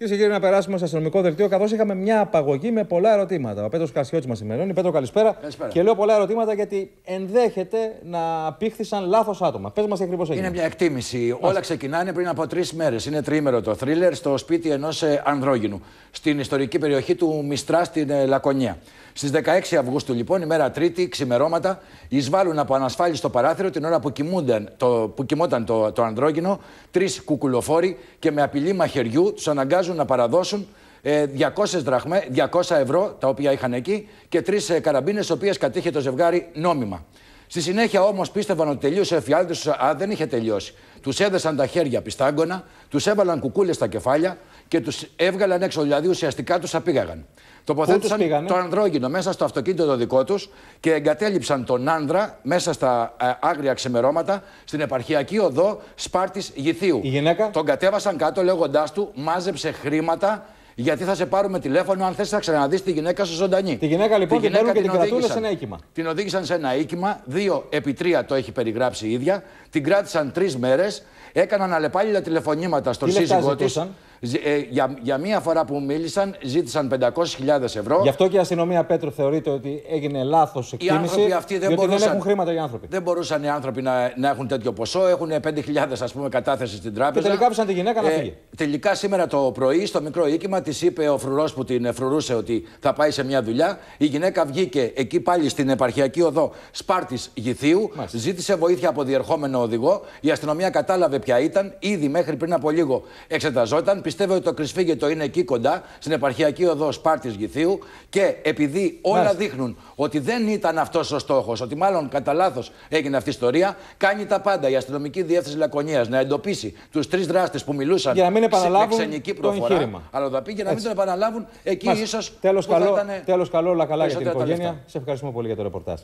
Κυρίε και κύριοι, να περάσουμε στο αστυνομικό δελτίο, καθώς είχαμε μια απαγωγή με πολλά ερωτήματα. Ο Πέτρος Κασιώτης μας ημερώνει. Πέτρο, καλησπέρα. καλησπέρα. Και λέω πολλά ερωτήματα γιατί ενδέχεται να απήχθησαν λάθος άτομα. Πες μας τι ακριβώς έγινε. Είναι μια εκτίμηση. Μας. Όλα ξεκινάνε πριν από τρεις μέρες. Είναι τρίμερο το θρίλερ στο σπίτι ενός ε, ανδρόγινου, στην ιστορική περιοχή του Μιστρά στην ε, Λακωνία. Στις 16 Αυγούστου, λοιπόν, ημέρα Τρίτη, ξημερώματα, εισβάλλουν από στο παράθυρο την ώρα που, το, που κοιμόταν το, το ανδρόγινο τρεις κουκουλοφόροι και με απειλή μαχαιριού τους αναγκάζουν να παραδώσουν 200, ε, δραχμέ, 200 ευρώ τα οποία είχαν εκεί και τρεις ε, καραμπίνες, οι οποίες κατήχε το ζευγάρι νόμιμα. Στη συνέχεια όμως πίστευαν ότι τελείωσε ο εφιάλτης του, αλλά δεν είχε τελειώσει. Τους έδεσαν τα χέρια πιστάγκωνα, τους έβαλαν κουκούλες στα κεφάλια και τους έβγαλαν έξω. Δηλαδή ουσιαστικά τους απήγαγαν. Τοποθέτησαν το ανδρόγινο μέσα στο αυτοκίνητο το δικό τους και εγκατέλειψαν τον άνδρα μέσα στα ε, άγρια ξημερώματα στην επαρχιακή οδό Σπάρτης Γηθίου. Τον κατέβασαν κάτω λέγοντάς του μάζεψε χρήματα γιατί θα σε πάρουμε τηλέφωνο αν θες να ξαναδείς τη γυναίκα σου ζωντανή. Τη γυναίκα λοιπόν τη γυναίκα και την κρατούν σε ένα οίκημα. Την οδήγησαν σε ένα οίκημα. Δύο επί τρία το έχει περιγράψει η ίδια. Την κράτησαν τρεις μέρες. Έκαναν αλλεπάλληλα τηλεφωνήματα στον σύζυγό τη. Ε, για, για μία φορά που μίλησαν, ζήτησαν 500.000 ευρώ. Γι' αυτό και η αστυνομία Πέτρο θεωρείται ότι έγινε λάθος εκτίμηση. Οι άνθρωποι δεν έχουν χρήματα οι άνθρωποι. Δεν μπορούσαν οι άνθρωποι να, να έχουν τέτοιο ποσό. Έχουν 5.000 ας πούμε κατάθεση στην τράπεζα. Και τελικά άφησαν τη γυναίκα να ε, φύγει. τελικά σήμερα το πρωί, στο μικρό οίκημα, της είπε ο φρουρός που την φρουρούσε ότι θα πάει σε μια δουλειά. Η γυναίκα βγήκε εκεί πάλι στην επαρχιακή οδό Σπάρτης Γηθίου. Ζήτησε βοήθεια από διερχόμενο οδηγό. Η αστυνομία κατάλαβε ποια ήταν. Ήδη μέχρι πριν από λίγο εξεταζόταν πιστεύω ότι το Κρυσφύγετο είναι εκεί κοντά, στην επαρχιακή οδό Σπάρτης Γηθίου. Και επειδή όλα Μάλιστα. δείχνουν ότι δεν ήταν αυτός ο στόχος, ότι μάλλον κατά λάθος έγινε αυτή η ιστορία, κάνει τα πάντα η αστυνομική διεύθυνση Λακωνίας να εντοπίσει τους τρεις δράστες που μιλούσαν για να μην επαναλάβουν ξενική προφορά. Αλλά θα πει για να Έτσι. μην τον επαναλάβουν εκεί ίσως. Τέλος καλό, ήταν... καλό, όλα καλά για την οικογένεια. Σε ευχαριστούμε πολύ για το ρεπορτάζ.